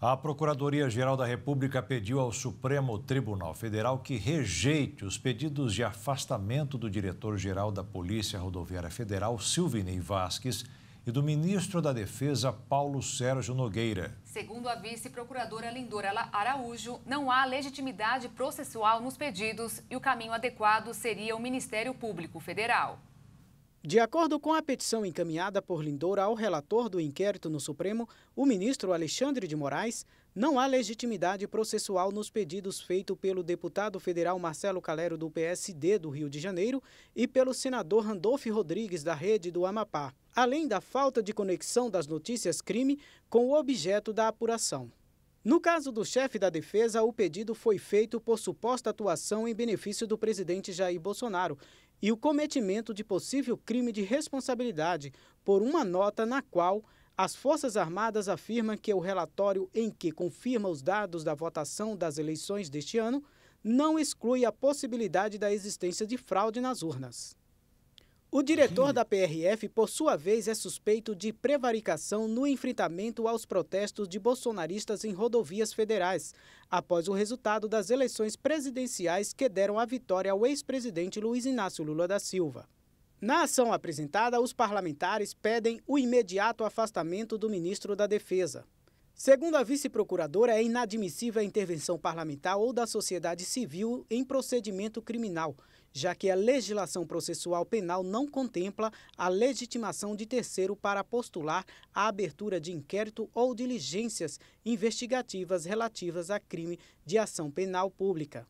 A Procuradoria-Geral da República pediu ao Supremo Tribunal Federal que rejeite os pedidos de afastamento do diretor-geral da Polícia Rodoviária Federal, Silvinei Vasques, e do ministro da Defesa, Paulo Sérgio Nogueira. Segundo a vice-procuradora Lindora Araújo, não há legitimidade processual nos pedidos e o caminho adequado seria o Ministério Público Federal. De acordo com a petição encaminhada por Lindoura ao relator do inquérito no Supremo, o ministro Alexandre de Moraes, não há legitimidade processual nos pedidos feitos pelo deputado federal Marcelo Calero do PSD do Rio de Janeiro e pelo senador Randolfo Rodrigues da Rede do Amapá, além da falta de conexão das notícias crime com o objeto da apuração. No caso do chefe da defesa, o pedido foi feito por suposta atuação em benefício do presidente Jair Bolsonaro e o cometimento de possível crime de responsabilidade por uma nota na qual as Forças Armadas afirmam que o relatório em que confirma os dados da votação das eleições deste ano não exclui a possibilidade da existência de fraude nas urnas. O diretor da PRF, por sua vez, é suspeito de prevaricação no enfrentamento aos protestos de bolsonaristas em rodovias federais, após o resultado das eleições presidenciais que deram a vitória ao ex-presidente Luiz Inácio Lula da Silva. Na ação apresentada, os parlamentares pedem o imediato afastamento do ministro da Defesa. Segundo a vice-procuradora, é inadmissível a intervenção parlamentar ou da sociedade civil em procedimento criminal já que a legislação processual penal não contempla a legitimação de terceiro para postular a abertura de inquérito ou diligências investigativas relativas a crime de ação penal pública.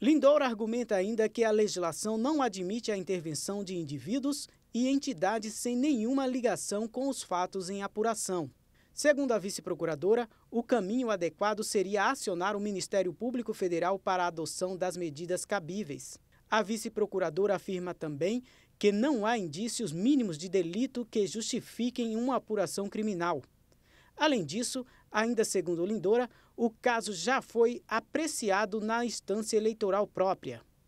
Lindor argumenta ainda que a legislação não admite a intervenção de indivíduos e entidades sem nenhuma ligação com os fatos em apuração. Segundo a vice-procuradora, o caminho adequado seria acionar o Ministério Público Federal para a adoção das medidas cabíveis. A vice-procuradora afirma também que não há indícios mínimos de delito que justifiquem uma apuração criminal. Além disso, ainda segundo Lindora, o caso já foi apreciado na instância eleitoral própria.